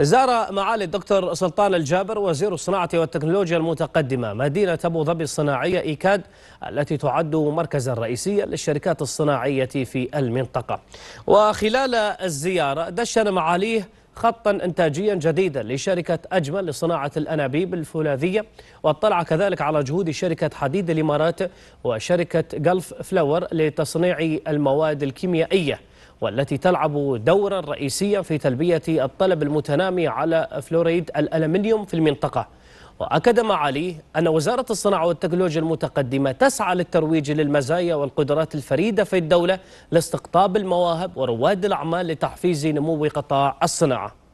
زار معالي الدكتور سلطان الجابر وزير الصناعة والتكنولوجيا المتقدمة مدينة أبو ظبي الصناعية إيكاد التي تعد مركزا رئيسيا للشركات الصناعية في المنطقة وخلال الزيارة دشن معاليه خطا انتاجيا جديدا لشركه اجمل لصناعه الانابيب الفولاذيه واطلع كذلك على جهود شركه حديد الامارات وشركه غلف فلور لتصنيع المواد الكيميائيه والتي تلعب دورا رئيسيا في تلبية الطلب المتنامي على فلوريد الألمنيوم في المنطقة وأكد معالي أن وزارة الصناعة والتكنولوجيا المتقدمة تسعى للترويج للمزايا والقدرات الفريدة في الدولة لاستقطاب المواهب ورواد الأعمال لتحفيز نمو قطاع الصناعة